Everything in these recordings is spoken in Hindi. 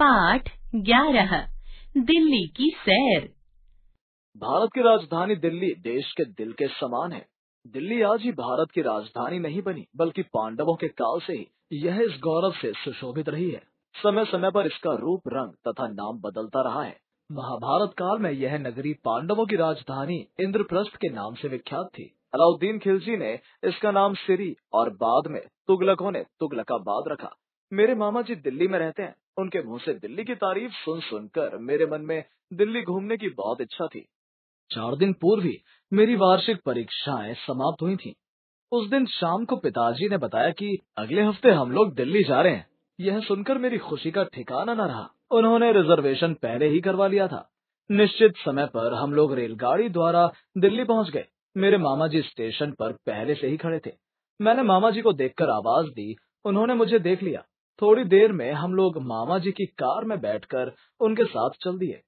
पाठ ग्यारह दिल्ली की सैर भारत की राजधानी दिल्ली देश के दिल के समान है दिल्ली आज ही भारत की राजधानी नहीं बनी बल्कि पांडवों के काल से ही यह इस गौरव से सुशोभित रही है समय समय पर इसका रूप रंग तथा नाम बदलता रहा है महाभारत काल में यह नगरी पांडवों की राजधानी इंद्रप्रस्थ के नाम से विख्यात थी अलाउद्दीन खिलजी ने इसका नाम सिरी और बाद में तुगलकों ने तुगलकाबाद रखा मेरे मामा जी दिल्ली में रहते हैं उनके मुंह से दिल्ली की तारीफ सुन सुनकर मेरे मन में दिल्ली घूमने की बहुत इच्छा थी चार दिन पूर्व ही मेरी वार्षिक परीक्षाएं समाप्त हुई थी उस दिन शाम को पिताजी ने बताया कि अगले हफ्ते हम लोग दिल्ली जा रहे हैं यह सुनकर मेरी खुशी का ठिकाना न रहा उन्होंने रिजर्वेशन पहले ही करवा लिया था निश्चित समय पर हम लोग रेलगाड़ी द्वारा दिल्ली पहुंच गए मेरे मामा जी स्टेशन पर पहले से ही खड़े थे मैंने मामा जी को देखकर आवाज दी उन्होंने मुझे देख लिया थोड़ी देर में हम लोग मामा जी की कार में बैठकर उनके साथ चल दिए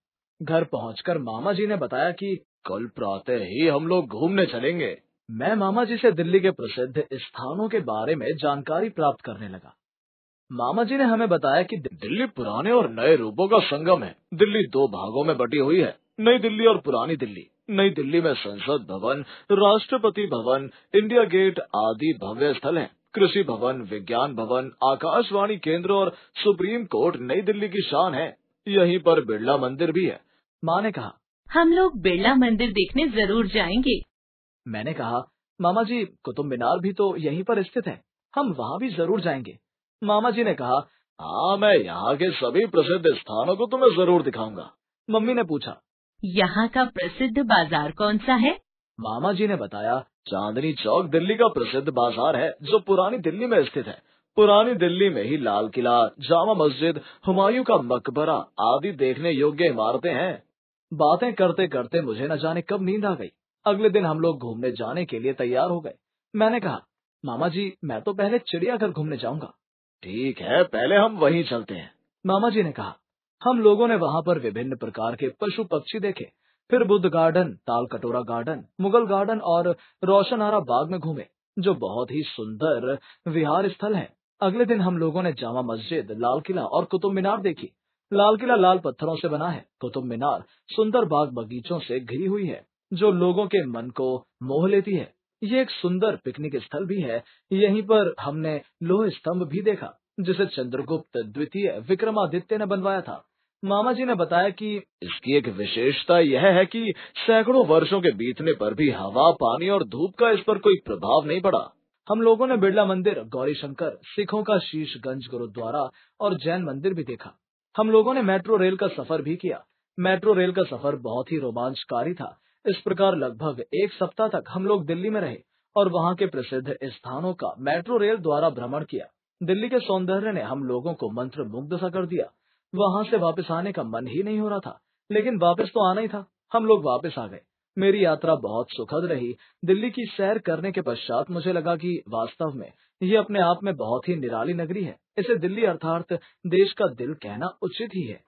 घर पहुंचकर मामा जी ने बताया कि कल प्रातः ही हम लोग घूमने चलेंगे मैं मामा जी से दिल्ली के प्रसिद्ध स्थानों के बारे में जानकारी प्राप्त करने लगा मामा जी ने हमें बताया कि दिल्ली पुराने और नए रूपों का संगम है दिल्ली दो भागों में बटी हुई है नई दिल्ली और पुरानी दिल्ली नई दिल्ली में संसद भवन राष्ट्रपति भवन इंडिया गेट आदि भव्य स्थल हैं कृषि भवन विज्ञान भवन आकाशवाणी केंद्र और सुप्रीम कोर्ट नई दिल्ली की शान है यहीं पर बिरला मंदिर भी है माँ ने कहा हम लोग बिरला मंदिर देखने जरूर जाएंगे मैंने कहा मामा जी कुतुब मीनार भी तो यहीं पर स्थित है हम वहाँ भी जरूर जाएंगे मामा जी ने कहा हाँ मैं यहाँ के सभी प्रसिद्ध स्थानों को तुम्हें जरूर दिखाऊंगा मम्मी ने पूछा यहाँ का प्रसिद्ध बाजार कौन सा है मामा जी ने बताया चांदनी चौक दिल्ली का प्रसिद्ध बाजार है जो पुरानी दिल्ली में स्थित है पुरानी दिल्ली में ही लाल किला जामा मस्जिद हुमायूं का मकबरा आदि देखने योग्य इमारतें हैं बातें करते करते मुझे न जाने कब नींद आ गई अगले दिन हम लोग घूमने जाने के लिए तैयार हो गए मैंने कहा मामा जी मैं तो पहले चिड़ियाघर घूमने जाऊंगा ठीक है पहले हम वहीं चलते हैं मामा जी ने कहा हम लोगों ने वहाँ पर विभिन्न प्रकार के पशु पक्षी देखे फिर बुद्ध गार्डन ताल कटोरा गार्डन मुगल गार्डन और रोशनारा बाग में घूमे जो बहुत ही सुंदर विहार स्थल है अगले दिन हम लोगों ने जामा मस्जिद लाल किला और कुतुब मीनार देखी लाल किला लाल पत्थरों से बना है कुतुब मीनार सुंदर बाग बगीचों से घिरी हुई है जो लोगों के मन को मोह लेती है ये एक सुंदर पिकनिक स्थल भी है यहीं पर हमने लोह स्तंभ भी देखा जिसे चंद्रगुप्त द्वितीय विक्रमादित्य ने बनवाया था मामा जी ने बताया कि इसकी एक विशेषता यह है कि सैकड़ों वर्षों के बीतने पर भी हवा पानी और धूप का इस पर कोई प्रभाव नहीं पड़ा हम लोगों ने बिरला मंदिर गौरी शंकर सिखों का गंज गुरुद्वारा और जैन मंदिर भी देखा हम लोगों ने मेट्रो रेल का सफर भी किया मेट्रो रेल का सफर बहुत ही रोमांचकारी था इस प्रकार लगभग एक सप्ताह तक हम लोग दिल्ली में रहे और वहाँ के प्रसिद्ध स्थानों का मेट्रो रेल द्वारा भ्रमण किया दिल्ली के सौंदर्य ने हम लोगों को मंत्र मुग्ध सा कर दिया वहां से वापस आने का मन ही नहीं हो रहा था लेकिन वापस तो आना ही था हम लोग वापस आ गए मेरी यात्रा बहुत सुखद रही दिल्ली की सैर करने के पश्चात मुझे लगा कि वास्तव में ये अपने आप में बहुत ही निराली नगरी है इसे दिल्ली अर्थात देश का दिल कहना उचित ही है